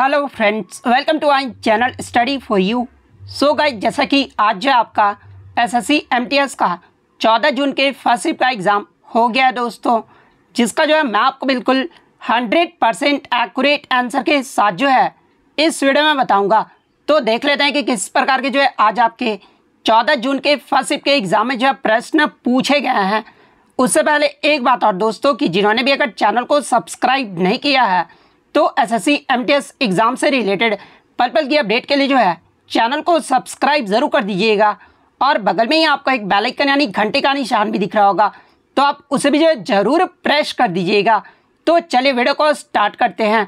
hello friends welcome to I channel study for you so guys जैसा कि आज जो आपका एसएससी एमटीएस का चौदह जून के फर्स्ट शिफ्ट का एग्ज़ाम हो गया है दोस्तों जिसका जो है मैं आपको बिल्कुल हंड्रेड परसेंट एक्यूरेट आंसर के साथ जो है इस वीडियो में बताऊंगा तो देख लेते हैं कि किस प्रकार के जो है आज आपके चौदह जून के फर्स्ट शिफ्ट के एग्ज़ाम में जो है प्रश्न पूछे गए हैं उससे पहले एक बात और दोस्तों कि जिन्होंने भी अगर चैनल को सब्सक्राइब नहीं किया है दोस्तों एसएससी एमटीएस एग्ज़ाम से रिलेटेड पल पल की अपडेट के लिए जो है चैनल को सब्सक्राइब ज़रूर कर दीजिएगा और बगल में ही आपका एक बेलाइकन यानी घंटे का निशान भी दिख रहा होगा तो आप उसे भी जो है ज़रूर प्रेस कर दीजिएगा तो चलिए वीडियो को स्टार्ट करते हैं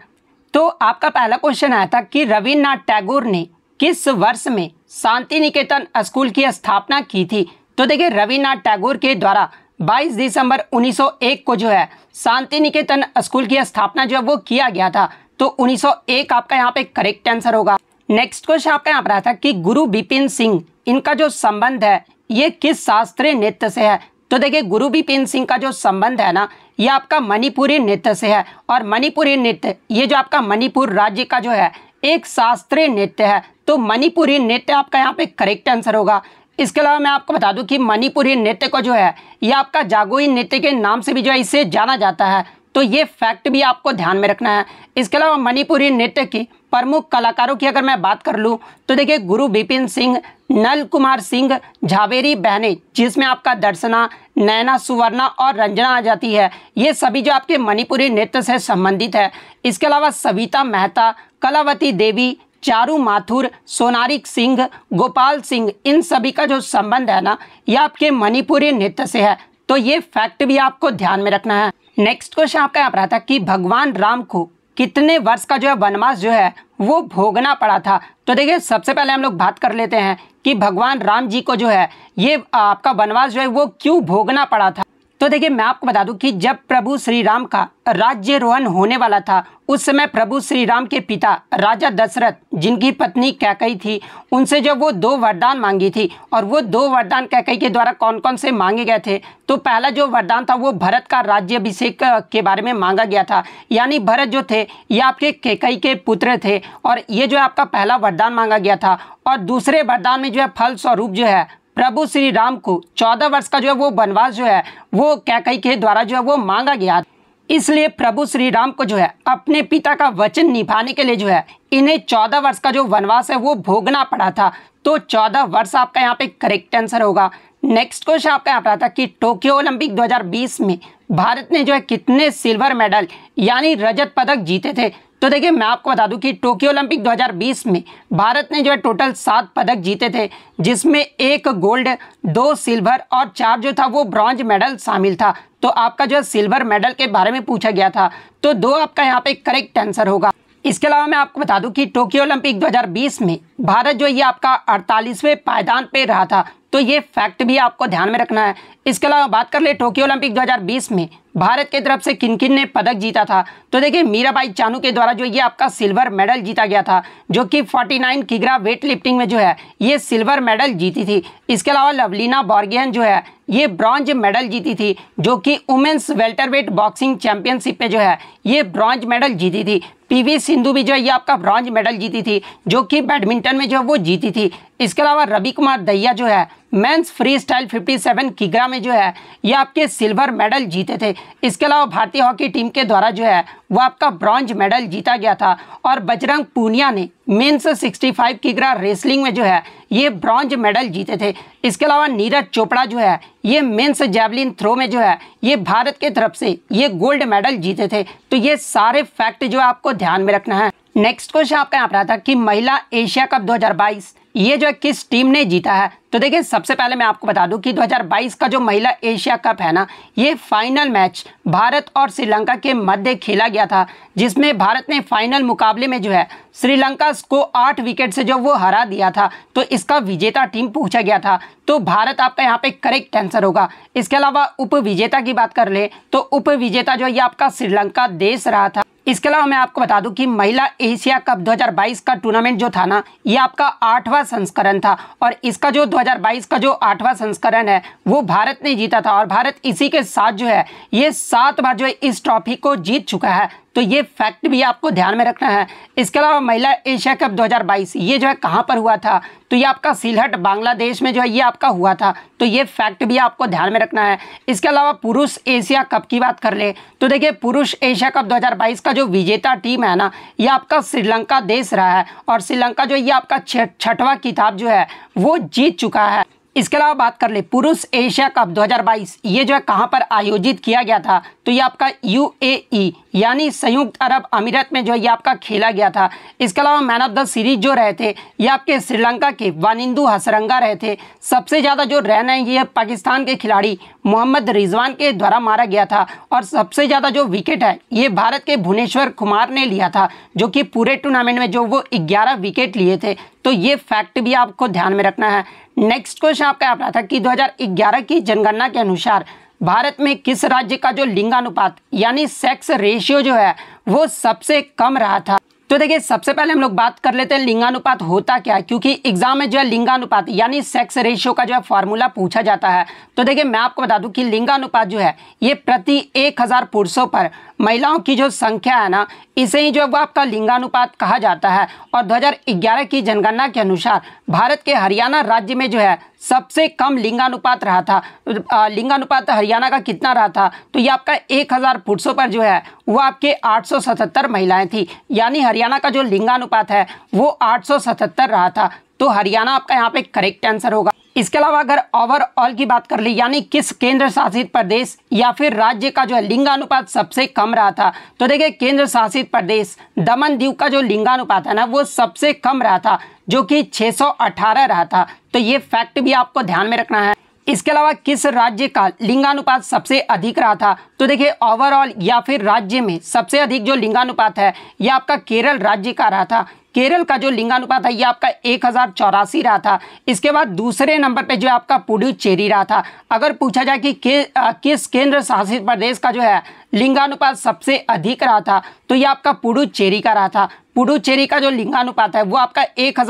तो आपका पहला क्वेश्चन आया था कि रविन्द्रनाथ टैगोर ने किस वर्ष में शांति निकेतन स्कूल की स्थापना की थी तो देखिए रविन्द्रनाथ टैगोर के द्वारा 22 दिसंबर 1901 को जो है शांति निकेतन स्कूल की स्थापना जो है वो किया गया था तो 1901 आपका यहाँ पे करेक्ट आंसर होगा नेक्स्ट क्वेश्चन आपका यहाँ पर आया था कि गुरु बिपिन सिंह इनका जो संबंध है ये किस शास्त्रीय नृत्य से है तो देखिए गुरु बिपिन सिंह का जो संबंध है ना ये आपका मणिपुरी नृत्य से है और मणिपुरी नृत्य ये जो आपका मणिपुर राज्य का जो है एक शास्त्रीय नृत्य है तो मणिपुरी नृत्य आपका यहाँ पे करेक्ट आंसर होगा इसके अलावा मैं आपको बता दूं कि मणिपुरी नृत्य को जो है ये आपका जागोई नृत्य के नाम से भी जो है इसे जाना जाता है तो ये फैक्ट भी आपको ध्यान में रखना है इसके अलावा मणिपुरी नृत्य की प्रमुख कलाकारों की अगर मैं बात कर लूँ तो देखिए गुरु बिपिन सिंह नल कुमार सिंह झावेरी बहने जिसमें आपका दर्शना नैना सुवर्णा और रंजना आ जाती है ये सभी जो आपके मणिपुरी नृत्य से संबंधित है इसके अलावा सविता मेहता कलावती देवी चारू माथुर सोनारिक सिंह गोपाल सिंह इन सभी का जो संबंध है ना ये आपके मणिपुरी नृत्य से है तो ये फैक्ट भी आपको ध्यान में रखना है नेक्स्ट क्वेश्चन आपका यहाँ पर आता कि भगवान राम को कितने वर्ष का जो है वनवास जो है वो भोगना पड़ा था तो देखिए सबसे पहले हम लोग बात कर लेते हैं कि भगवान राम जी को जो है ये आपका वनवास जो है वो क्यों भोगना पड़ा था तो देखिए मैं आपको बता दूं कि जब प्रभु श्री राम का राज्य रोहन होने वाला था उस समय प्रभु श्री राम के पिता राजा दशरथ जिनकी पत्नी कैकई थी उनसे जब वो दो वरदान मांगी थी और वो दो वरदान कैकई के द्वारा कौन कौन से मांगे गए थे तो पहला जो वरदान था वो भरत का राज्य अभिषेक के बारे में मांगा गया था यानी भरत जो थे ये आपके कैकई के पुत्र थे और ये जो आपका पहला वरदान मांगा गया था और दूसरे वरदान में जो है फल स्वरूप जो है प्रभु श्री राम को चौदह वर्ष का जो है वो वनवास जो है वो क्या के द्वारा जो है वो मांगा गया इसलिए प्रभु श्री राम को जो है अपने पिता का वचन निभाने के लिए जो है इन्हें चौदह वर्ष का जो वनवास है वो भोगना पड़ा था तो चौदह वर्ष आपका यहाँ पे करेक्ट आंसर होगा नेक्स्ट क्वेश्चन आपका यहाँ पर आता कि टोक्यो ओलंपिक 2020 में भारत ने जो है कितने सिल्वर मेडल यानी रजत पदक जीते थे तो देखिए मैं आपको बता दूं कि टोक्यो ओलंपिक 2020 में भारत ने जो है टोटल सात पदक जीते थे जिसमें एक गोल्ड दो सिल्वर और चार जो था वो ब्रॉन्ज मेडल शामिल था तो आपका जो है सिल्वर मेडल के बारे में पूछा गया था तो दो आपका यहाँ पे करेक्ट आंसर होगा इसके अलावा मैं आपको बता दूं कि टोक्यो ओलंपिक 2020 में भारत जो ये आपका 48वें पायदान पे रहा था तो ये फैक्ट भी आपको ध्यान में रखना है इसके अलावा बात कर ले टोक्यो ओलंपिक 2020 में भारत के तरफ से किन किन ने पदक जीता था तो देखिए मीराबाई चानू के द्वारा जो ये आपका सिल्वर मेडल जीता गया था जो कि 49 किगरा वेट लिफ्टिंग में जो है ये सिल्वर मेडल जीती थी इसके अलावा लवलीना बॉर्गियन जो है ये ब्रॉन्ज मेडल जीती थी जो कि वुमेन्स वेल्टरवेट बॉक्सिंग चैंपियनशिप में जो है ये ब्रॉन्ज मेडल जीती थी पीवी सिंधु भी जो है ये आपका ब्रॉन्ज मेडल जीती थी जो कि बैडमिंटन में जो है वो जीती थी इसके अलावा रवि कुमार दहिया जो है मेंस फ्री स्टाइल 57 किग्रा में जो है ये आपके सिल्वर मेडल जीते थे इसके अलावा भारतीय हॉकी टीम के द्वारा जो है वो आपका ब्रॉन्ज मेडल जीता गया था और बजरंग पूनिया ने मेंस 65 किग्रा रेसलिंग में जो है ये ब्रॉन्ज मेडल जीते थे इसके अलावा नीरज चोपड़ा जो है ये मेंस जैवलिन थ्रो में जो है ये भारत के तरफ से ये गोल्ड मेडल जीते थे तो ये सारे फैक्ट जो है आपको ध्यान में रखना है नेक्स्ट क्वेश्चन आपका यहाँ पर आता कि महिला एशिया कप 2022 ये जो है किस टीम ने जीता है तो देखिए सबसे पहले मैं आपको बता दूं कि 2022 का जो महिला एशिया कप है ना ये फाइनल मैच भारत और श्रीलंका के मध्य खेला गया था जिसमें भारत ने फाइनल मुकाबले में जो है श्रीलंका को आठ विकेट से जो वो हरा दिया था तो इसका विजेता टीम पूछा गया था तो भारत आपका यहाँ पे करेक्ट आंसर होगा इसके अलावा उप विजेता की बात कर ले तो उप विजेता जो ये आपका श्रीलंका देश रहा था इसके अलावा मैं आपको बता दूं कि महिला एशिया कप 2022 का टूर्नामेंट जो था ना ये आपका आठवां संस्करण था और इसका जो 2022 का जो आठवां संस्करण है वो भारत ने जीता था और भारत इसी के साथ जो है ये सात बार जो है इस ट्रॉफी को जीत चुका है तो ये फैक्ट भी आपको ध्यान में रखना है इसके अलावा महिला एशिया कप 2022 ये जो है कहाँ पर हुआ था तो ये आपका सिलहट बांग्लादेश में जो है ये आपका हुआ था तो ये फैक्ट भी आपको ध्यान में रखना है इसके अलावा पुरुष एशिया कप की बात कर ले तो देखिए पुरुष एशिया कप 2022 का जो विजेता टीम है ना ये आपका श्रीलंका देश रहा है और श्रीलंका जो ये आपका छठवा किताब जो है वो जीत चुका है इसके अलावा बात कर ले पुरुष एशिया कप 2022 ये जो है कहाँ पर आयोजित किया गया था तो ये आपका यूएई यानी संयुक्त अरब अमीरत में जो है ये आपका खेला गया था इसके अलावा मैन ऑफ द सीरीज जो रहे थे ये आपके श्रीलंका के वानिंदू हसरंगा रहे थे सबसे ज़्यादा जो रन है ये पाकिस्तान के खिलाड़ी मोहम्मद रिजवान के द्वारा मारा गया था और सबसे ज़्यादा जो विकेट है ये भारत के भुवनेश्वर कुमार ने लिया था जो कि पूरे टूर्नामेंट में जो वो ग्यारह विकेट लिए थे तो ये फैक्ट भी आपको ध्यान में रखना है नेक्स्ट क्वेश्चन आपका आप रहा था कि 2011 की जनगणना के अनुसार भारत में किस राज्य का जो लिंगानुपात यानी सेक्स रेशियो जो है वो सबसे कम रहा था तो देखिए सबसे पहले हम लोग बात कर लेते हैं लिंगानुपात होता क्या है क्योंकि एग्जाम में जो है लिंगानुपात यानी सेक्स रेशियो का जो है फॉर्मूला पूछा जाता है तो देखिए मैं आपको बता दूं कि लिंगानुपात जो है ये प्रति एक हज़ार पुरुषों पर महिलाओं की जो संख्या है ना इसे ही जो है आपका लिंगानुपात कहा जाता है और 2011 की जनगणना के अनुसार भारत के हरियाणा राज्य में जो है सबसे कम लिंगानुपात रहा था लिंगानुपात हरियाणा का कितना रहा था तो ये आपका 1000 पुरुषों पर जो है वो आपके 877 महिलाएं थी यानी हरियाणा का जो लिंगानुपात है वो आठ रहा था तो हरियाणा आपका यहाँ पे करेक्ट आंसर होगा इसके अलावा अगर ओवरऑल की बात कर ली यानी किस केंद्र शासित प्रदेश या फिर राज्य का जो है लिंगानुपात सबसे कम रहा था तो देखिए केंद्र शासित प्रदेश दमन दीव का जो लिंगानुपात है ना वो सबसे कम रहा था जो कि 618 रहा था तो ये फैक्ट भी आपको ध्यान में रखना है इसके अलावा किस राज्य का लिंगानुपात सबसे अधिक रहा था तो देखिए ओवरऑल या फिर राज्य में सबसे अधिक जो लिंगानुपात है यह आपका केरल राज्य का रहा था केरल का जो लिंगानुपात है ये आपका एक रहा था इसके बाद दूसरे नंबर पे जो आपका पुडुचेरी रहा था अगर पूछा जाए कि के, आ, किस केंद्र शासित प्रदेश का जो है लिंगानुपात सबसे अधिक रहा था तो ये आपका पुडुचेरी का रहा था पुडुचेरी का जो लिंगानुपात है वो आपका एक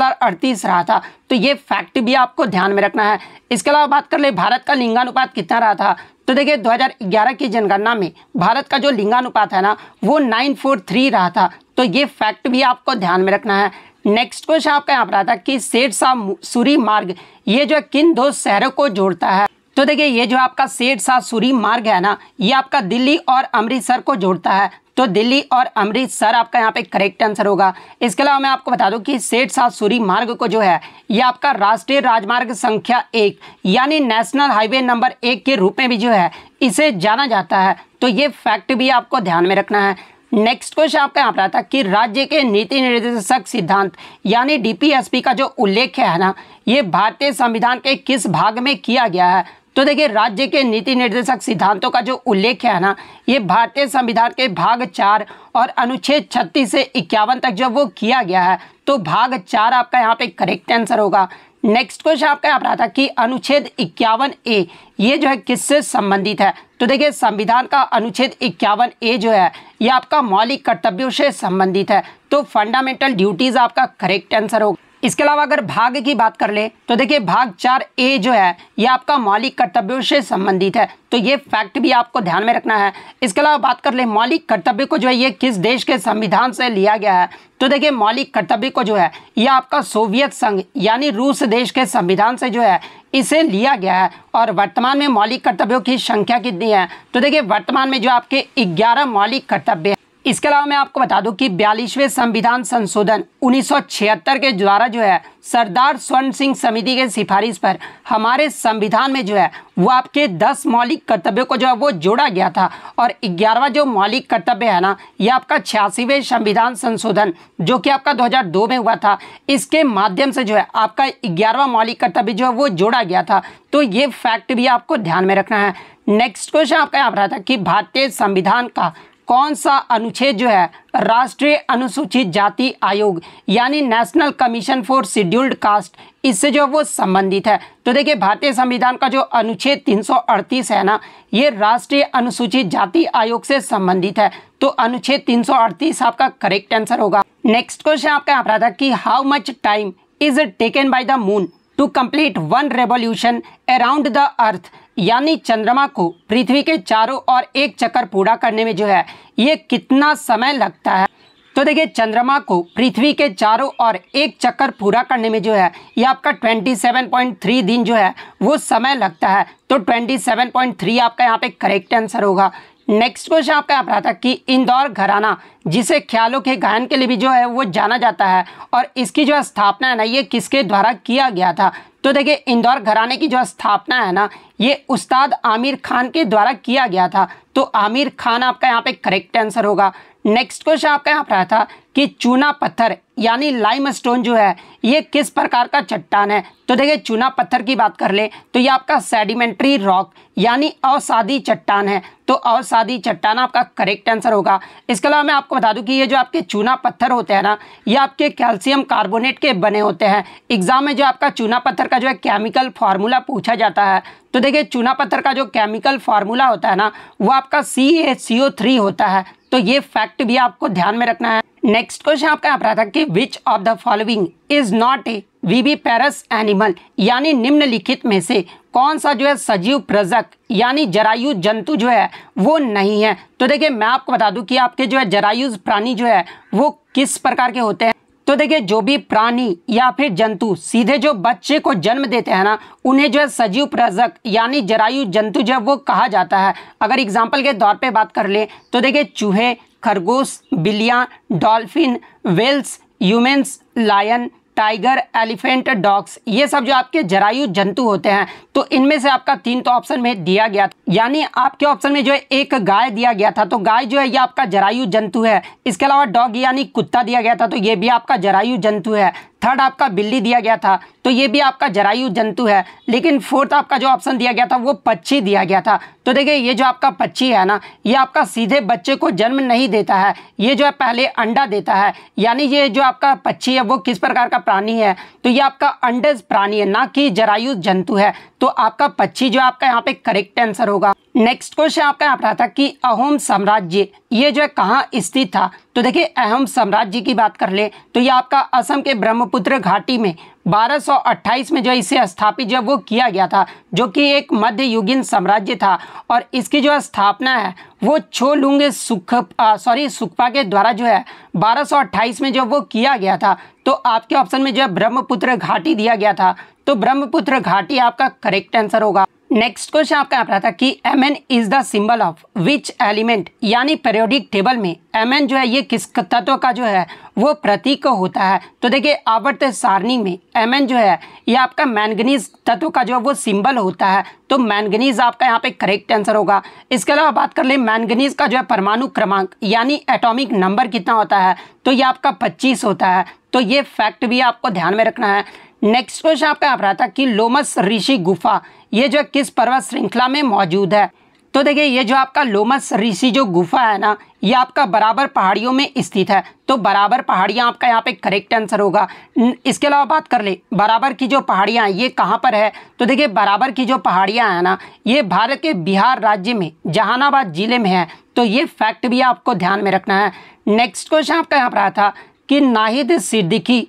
रहा था तो ये फैक्ट भी आपको ध्यान में रखना है इसके अलावा बात कर ले भारत का लिंगानुपात कितना रहा था तो देखिए 2011 की जनगणना में भारत का जो लिंगानुपात है ना वो 943 रहा था तो ये फैक्ट भी आपको ध्यान में रखना है नेक्स्ट क्वेश्चन आपका यहाँ पर आता है कि सेठ शाह सूरी मार्ग ये जो है किन दो शहरों को जोड़ता है तो देखिए ये जो आपका सेठ शाह सूरी मार्ग है ना ये आपका दिल्ली और अमृतसर को जोड़ता है तो दिल्ली और अमृतसर आपका यहाँ पे करेक्ट आंसर होगा इसके अलावा मैं आपको बता दूं कि सेठ शाह सूरी मार्ग को जो है ये आपका राष्ट्रीय राजमार्ग संख्या एक यानी नेशनल हाईवे नंबर एक के रूप में भी जो है इसे जाना जाता है तो ये फैक्ट भी आपको ध्यान में रखना है नेक्स्ट क्वेश्चन आपका यहाँ पर आता कि राज्य के नीति निर्देशक सिद्धांत यानी डीपीएसपी का जो उल्लेख है ना ये भारतीय संविधान के किस भाग में किया गया है तो देखिए राज्य के नीति निर्देशक सिद्धांतों का जो उल्लेख है ना ये भारतीय संविधान के भाग चार और अनुच्छेद छत्तीस से इक्यावन तक जब वो किया गया है तो भाग चार आपका यहाँ पे करेक्ट आंसर होगा नेक्स्ट क्वेश्चन आपका यहाँ पर आता कि अनुच्छेद इक्यावन ए ये जो है किससे संबंधित है तो देखिए संविधान का अनुच्छेद इक्यावन ए जो है ये आपका मौलिक कर्तव्यों से संबंधित है तो फंडामेंटल ड्यूटीज़ आपका करेक्ट आंसर होगा इसके अलावा अगर भाग की बात कर ले तो देखिए भाग चार ए जो है ये आपका मौलिक कर्तव्यों से संबंधित है तो ये फैक्ट भी आपको ध्यान में रखना है इसके अलावा बात कर ले मौलिक कर्तव्य को जो है ये किस देश के संविधान से लिया गया है तो देखिए मौलिक कर्तव्य को जो है ये आपका सोवियत संघ यानी रूस देश के संविधान से जो है इसे लिया गया है और वर्तमान में मौलिक कर्तव्यों की संख्या कितनी है तो देखिए वर्तमान में जो आपके ग्यारह मौलिक कर्तव्य इसके अलावा मैं आपको बता दूं कि बयालीसवें संविधान संशोधन 1976 के द्वारा जो है सरदार स्वर्ण सिंह समिति के सिफारिश पर हमारे संविधान में जो है वो आपके 10 मौलिक कर्तव्यों को जो है वो जोड़ा गया था और ग्यारहवा जो मौलिक कर्तव्य है ना ये आपका छियासीवें संविधान संशोधन जो कि आपका 2002 में हुआ था इसके माध्यम से जो है आपका ग्यारहवा मौलिक कर्तव्य जो है वो जोड़ा गया था तो ये फैक्ट भी आपको ध्यान में रखना है नेक्स्ट क्वेश्चन आपका यहाँ पर था कि भारतीय संविधान का कौन सा अनुच्छेद जो है राष्ट्रीय अनुसूचित जाति आयोग यानी national commission for scheduled caste इससे जो वो संबंधित है तो देखिए भारतीय संविधान का जो अनुच्छेद 338 है ना ये राष्ट्रीय अनुसूचित जाति आयोग से संबंधित है तो अनुच्छेद 338 आपका करेक्ट आंसर होगा नेक्स्ट क्वेश्चन आपका यहाँ पर था कि how much time is taken by the moon to complete one revolution around the earth यानी चंद्रमा को पृथ्वी के चारों और एक चक्कर पूरा करने में जो है ये कितना समय लगता है तो देखिए चंद्रमा को पृथ्वी के चारों और एक चक्कर पूरा करने में जो है ये आपका 27.3 दिन जो है वो समय लगता है तो 27.3 आपका यहाँ पे करेक्ट आंसर होगा नेक्स्ट क्वेश्चन आपका यहाँ रहा था कि इंदौर घराना जिसे ख्यालों के गायन के लिए भी जो है वो जाना जाता है और इसकी जो स्थापना है ना ये किसके द्वारा किया गया था तो देखिए इंदौर घराने की जो स्थापना है ना ये उस्ताद आमिर खान के द्वारा किया गया था तो आमिर खान आपका यहाँ पे करेक्ट आंसर होगा नेक्स्ट क्वेश्चन आपका यहाँ पर रहा था कि चूना पत्थर यानी लाइम स्टोन जो है ये किस प्रकार का चट्टान है तो देखिए चूना पत्थर की बात कर ले तो ये आपका सेडिमेंट्री रॉक यानी अवसादी चट्टान है तो अवसादी चट्टान आपका करेक्ट आंसर होगा इसके अलावा मैं आपको बता दूं कि ये जो आपके चूना पत्थर होते हैं ना ये आपके कैल्शियम कार्बोनेट के बने होते हैं एग्जाम में जो आपका चूना पत्थर का जो है केमिकल फार्मूला पूछा जाता है तो देखिए चूना पत्थर का जो केमिकल फार्मूला होता है ना वो आपका सी ए थ्री होता है तो ये फैक्ट भी आपको ध्यान में रखना है नेक्स्ट क्वेश्चन आपका आप रहा था कि which of the following is not a viviparous animal यानी निम्नलिखित में से कौन सा जो है सजीव प्रजक यानी जरायु जंतु जो है वो नहीं है तो देखिए मैं आपको बता दूं कि आपके जो है जरायु प्राणी जो है वो किस प्रकार के होते हैं तो देखिए जो भी प्राणी या फिर जंतु सीधे जो बच्चे को जन्म देते हैं ना उन्हें जो है सजीव प्रजक यानी जरायु जंतु जो है वो कहा जाता है अगर एग्जाम्पल के तौर पे बात कर ले तो देखिए चूहे खरगोश बिल्लियाँ dolphin whales humans lion tiger elephant dogs ये सब जो आपके जरायु जंतु होते हैं तो इनमें से आपका तीन तो ऑप्शन में दिया गया यानी आपके ऑप्शन में जो है एक गाय दिया गया था तो गाय जो है ये आपका जरायु जंतु है इसके अलावा डॉग यानी कुत्ता दिया गया था तो ये भी आपका जरायु जंतु है थर्ड आपका बिल्ली दिया गया था तो ये भी आपका जरायु जंतु है लेकिन फोर्थ आपका जो ऑप्शन दिया गया था वो पक्षी दिया गया था तो देखिए ये जो आपका पक्षी है ना ये आपका सीधे बच्चे को जन्म नहीं देता है ये जो है पहले अंडा देता है यानी ये जो आपका पक्षी है वो किस प्रकार का प्राणी है तो ये आपका अंडज प्राणी है ना कि जरायु जंतु है तो आपका पक्षी जो आपका यहाँ पे करेक्ट आंसर होगा नेक्स्ट क्वेश्चन आपका यहाँ पर था कि अहोम साम्राज्य ये जो है कहाँ स्थित था तो देखिए अहम साम्राज्य की बात कर ले तो ये आपका असम के ब्रह्मपुत्र घाटी में 1228 में जो इसे स्थापित जब वो किया गया था जो कि एक मध्ययुगीन साम्राज्य था और इसकी जो स्थापना है वो छोलुंग सुख सॉरी सुखपा के द्वारा जो है 1228 में जब वो किया गया था तो आपके ऑप्शन में जो है ब्रह्मपुत्र घाटी दिया गया था तो ब्रह्मपुत्र घाटी आपका करेक्ट आंसर होगा नेक्स्ट क्वेश्चन आपका आप रहा था कि M N is the symbol of which element यानी पेरियोडिक टेबल में एम एन जो है ये किस तत्व का जो है वो प्रतीक होता है तो देखिए आवर्त सारणी में एम एन जो है ये आपका मैंगनीज तत्व का जो है वो सिंबल होता है तो मैंगनीज आपका यहाँ पे करेक्ट आंसर होगा इसके अलावा बात कर ले मैंगनीज का जो है परमाणु क्रमांक यानी एटॉमिक नंबर कितना होता है तो ये आपका पच्चीस होता है तो ये फैक्ट भी आपको ध्यान में रखना है नेक्स्ट क्वेश्चन आपका यहाँ रहा था कि लोमस ऋषि गुफा ये जो किस पर्वत श्रृंखला में मौजूद है तो देखिए ये जो आपका लोमस ऋषि जो गुफा है ना ये आपका बराबर पहाड़ियों में स्थित है तो बराबर पहाड़ियाँ आपका यहाँ पे करेक्ट आंसर होगा इसके अलावा बात कर ले बराबर की जो पहाड़ियाँ ये कहाँ पर है तो देखिए बराबर की जो पहाड़ियाँ हैं ना ये भारत के बिहार राज्य में जहानाबाद ज़िले में है तो ये फैक्ट भी आपको ध्यान में रखना है नेक्स्ट क्वेश्चन आपका यहाँ पर आया था कि Nahid Siddiqui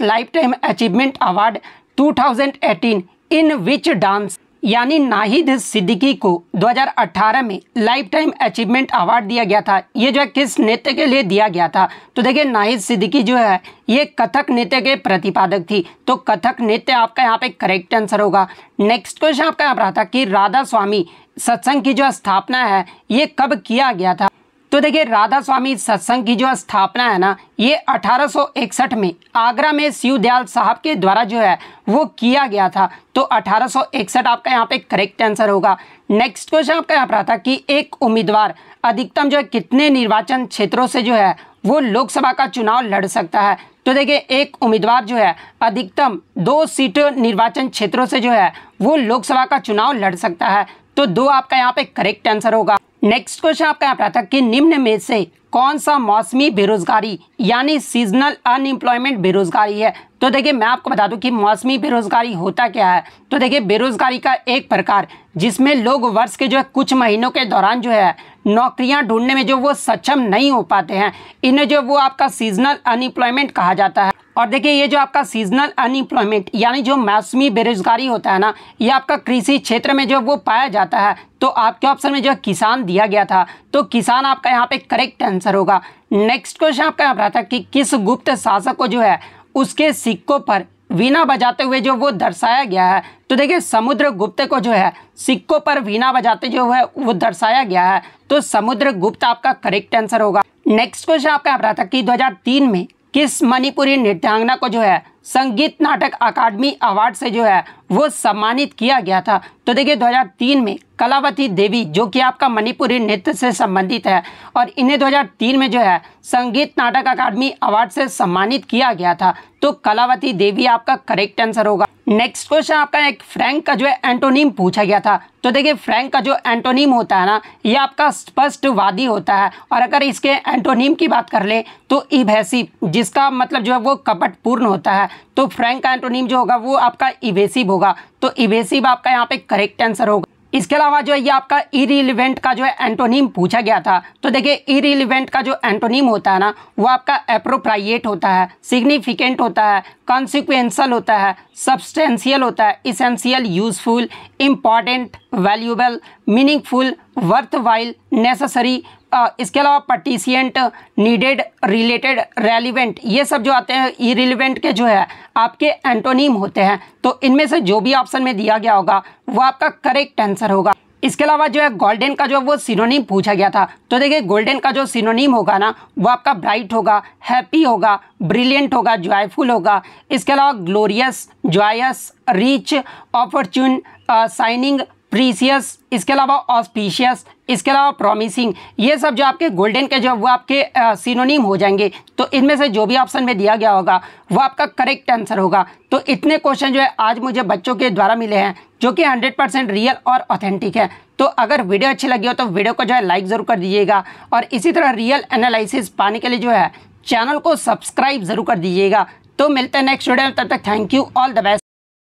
lifetime achievement award 2018 in which dance यानी नाहिद सिद्दीकी को 2018 में लाइफ टाइम अचीवमेंट अवार्ड दिया गया था ये जो है किस नृत्य के लिए दिया गया था तो देखिए नाहिद सिद्दीकी जो है ये कथक नृत्य के प्रतिपादक थी तो कथक नृत्य आपका यहाँ पे करेक्ट आंसर होगा नेक्स्ट क्वेश्चन आपका यहाँ पर था कि राधा स्वामी सत्संग की जो स्थापना है ये कब किया गया था तो देखिए राधा स्वामी सत्संग की जो स्थापना है ना ये 1861 में आगरा में शिव दयाल साहब के द्वारा जो है वो किया गया था तो 1861 आपका यहाँ पे करेक्ट आंसर होगा नेक्स्ट क्वेश्चन आपका यहाँ पर आता कि एक उम्मीदवार अधिकतम जो है कितने निर्वाचन क्षेत्रों से जो है वो लोकसभा का चुनाव लड़ सकता है तो देखिए एक उम्मीदवार जो है अधिकतम दो सीट निर्वाचन क्षेत्रों से जो है वो लोकसभा का चुनाव लड़ सकता है तो दो आपका यहाँ पे करेक्ट आंसर होगा नेक्स्ट क्वेश्चन आपका यहाँ पर आता है कि निम्न में से कौन सा मौसमी बेरोजगारी यानी सीजनल अनएम्प्लॉयमेंट बेरोजगारी है तो देखिए मैं आपको बता दूं कि मौसमी बेरोजगारी होता क्या है तो देखिए बेरोजगारी का एक प्रकार जिसमें लोग वर्ष के जो है कुछ महीनों के दौरान जो है नौकरियां ढूंढने में जो वो सक्षम नहीं हो पाते हैं इन्हें जो वो आपका सीजनल अनएम्प्लॉयमेंट कहा जाता है और देखिए ये जो आपका सीजनल अनएम्प्लॉयमेंट यानी जो मौसमी बेरोजगारी होता है ना ये आपका कृषि क्षेत्र में जो वो पाया जाता है तो आपके ऑप्शन में जो है किसान दिया गया था तो किसान आपका यहाँ पे करेक्ट आंसर होगा नेक्स्ट क्वेश्चन आपका यहाँ पर था कि किस गुप्त शासक को जो है उसके सिक्कों पर वीणा बजाते हुए जो वो दर्शाया गया है तो देखिए समुद्र गुप्त को जो है सिक्कों पर वीणा बजाते जो है वो दर्शाया गया है तो समुद्र गुप्त आपका करेक्ट आंसर होगा नेक्स्ट क्वेश्चन आपका यहाँ पर आता कि 2003 में किस मणिपुरी नृत्यांगना को जो है संगीत नाटक अकादमी अवार्ड से जो है वो सम्मानित किया गया था तो देखिए 2003 में कलावती देवी जो कि आपका मणिपुरी नृत्य से संबंधित है और इन्हें 2003 में जो है संगीत नाटक अकादमी अवार्ड से सम्मानित किया गया था तो कलावती देवी आपका करेक्ट आंसर होगा नेक्स्ट क्वेश्चन आपका एक फ्रैंक का जो है एंटोनिम पूछा गया था तो देखिए फ्रैंक का जो एंटोनिम होता है ना ये आपका स्पष्टवादी होता है और अगर इसके एंटोनिम की बात कर ले तो इवेसिव जिसका मतलब जो है वो कपटपूर्ण होता है तो फ्रैंक का एंटोनिम जो होगा वो आपका इवेसिव होगा तो इवेसिव आपका यहाँ पे करेक्ट आंसर होगा इसके अलावा जो है ये आपका इरिलिवेंट का जो है एंटोनीम पूछा गया था तो देखिए इरिलिवेंट का जो एंटोनीम होता है ना वो आपका अप्रोप्राइएट होता है सिग्निफिकेंट होता है कॉन्सिक्वेंसल होता है सब्सटेंशियल होता है essential useful important valuable meaningful worthwhile necessary इसके अलावा पटिशियंट नीडेड रिलेटेड रेलिवेंट ये सब जो आते हैं ई रिलिवेंट के जो है आपके एंटोनीम होते हैं तो इनमें से जो भी ऑप्शन में दिया गया होगा वो आपका करेक्ट आंसर होगा इसके अलावा जो है गोल्डन का जो है वो सिनोनीम पूछा गया था तो देखिए गोल्डन का जो सिनोनीम होगा ना वो आपका ब्राइट होगा हैप्पी होगा ब्रिलियंट होगा जॉयफुल होगा इसके अलावा glorious joyous rich opportune shining precious इसके अलावा ऑस्पिशियस इसके अलावा प्रोमिसिंग ये सब जो आपके गोल्डन के जो वो आपके सिनोनिम हो जाएंगे तो इनमें से जो भी ऑप्शन में दिया गया होगा वो आपका करेक्ट आंसर होगा तो इतने क्वेश्चन जो है आज मुझे बच्चों के द्वारा मिले हैं जो कि 100 परसेंट रियल और ऑथेंटिक है तो अगर वीडियो अच्छी लगी हो तो वीडियो को जो है लाइक ज़रूर कर दीजिएगा और इसी तरह रियल एनालिसिस पाने के लिए जो है चैनल को सब्सक्राइब ज़रूर कर दीजिएगा तो मिलते हैं नेक्स्ट वीडियो में तब तक thank you all the best